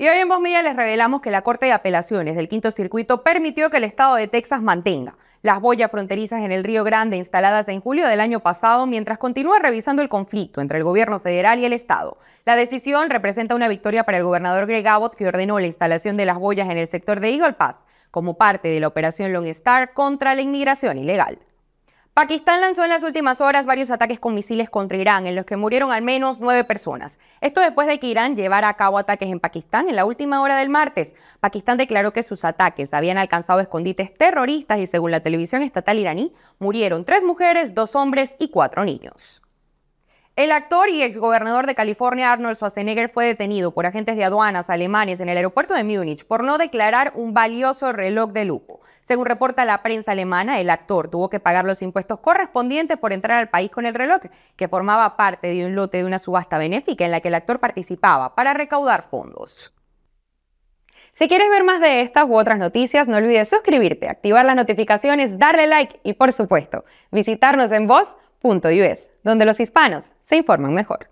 Y hoy en Voz les revelamos que la Corte de Apelaciones del Quinto Circuito permitió que el Estado de Texas mantenga las boyas fronterizas en el Río Grande instaladas en julio del año pasado mientras continúa revisando el conflicto entre el gobierno federal y el Estado. La decisión representa una victoria para el gobernador Greg Abbott que ordenó la instalación de las boyas en el sector de Eagle Pass como parte de la operación Long Star contra la inmigración ilegal. Pakistán lanzó en las últimas horas varios ataques con misiles contra Irán, en los que murieron al menos nueve personas. Esto después de que Irán llevara a cabo ataques en Pakistán en la última hora del martes. Pakistán declaró que sus ataques habían alcanzado escondites terroristas y según la televisión estatal iraní, murieron tres mujeres, dos hombres y cuatro niños. El actor y exgobernador de California Arnold Schwarzenegger fue detenido por agentes de aduanas alemanes en el aeropuerto de Múnich por no declarar un valioso reloj de lujo. Según reporta la prensa alemana, el actor tuvo que pagar los impuestos correspondientes por entrar al país con el reloj, que formaba parte de un lote de una subasta benéfica en la que el actor participaba para recaudar fondos. Si quieres ver más de estas u otras noticias, no olvides suscribirte, activar las notificaciones, darle like y, por supuesto, visitarnos en voz.com donde los hispanos se informan mejor.